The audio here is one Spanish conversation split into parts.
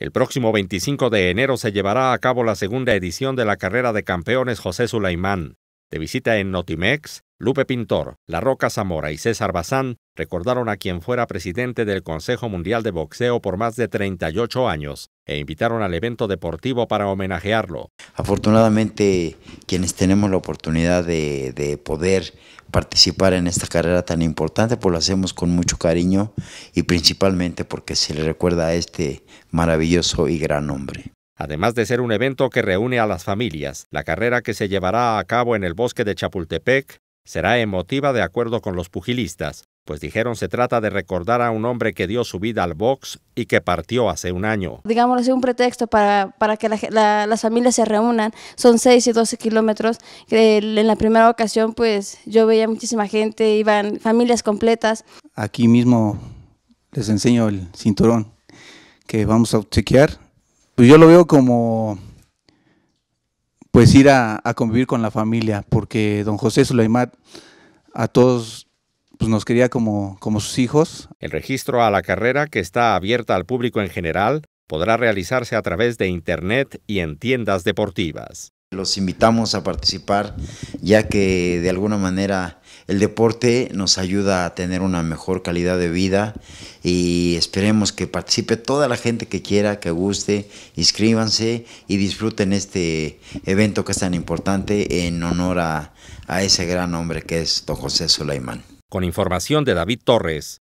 El próximo 25 de enero se llevará a cabo la segunda edición de la carrera de campeones José Sulaimán. De visita en Notimex, Lupe Pintor, La Roca Zamora y César Bazán recordaron a quien fuera presidente del Consejo Mundial de Boxeo por más de 38 años e invitaron al evento deportivo para homenajearlo. Afortunadamente, quienes tenemos la oportunidad de, poder participar en esta carrera tan importante, pues lo hacemos con mucho cariño y principalmente porque se le recuerda a este maravilloso y gran hombre. Además de ser un evento que reúne a las familias, la carrera que se llevará a cabo en el bosque de Chapultepec será emotiva de acuerdo con los pugilistas, pues dijeron se trata de recordar a un hombre que dio su vida al box y que partió hace un año. Digamos, es un pretexto para, que las familias se reúnan. Son 6 y 12 kilómetros. En la primera ocasión, pues yo veía muchísima gente, iban familias completas. Aquí mismo les enseño el cinturón que vamos a obsequiar. Pues yo lo veo como pues ir a, a, convivir con la familia, porque don José Sulaimat a todos pues nos quería como sus hijos. El registro a la carrera, que está abierta al público en general, podrá realizarse a través de Internet y en tiendas deportivas. Los invitamos a participar ya que de alguna manera el deporte nos ayuda a tener una mejor calidad de vida y esperemos que participe toda la gente que quiera, que guste, inscríbanse y disfruten este evento que es tan importante en honor a, ese gran hombre que es don José Sulaimán. Con información de David Torres,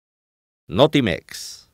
Notimex.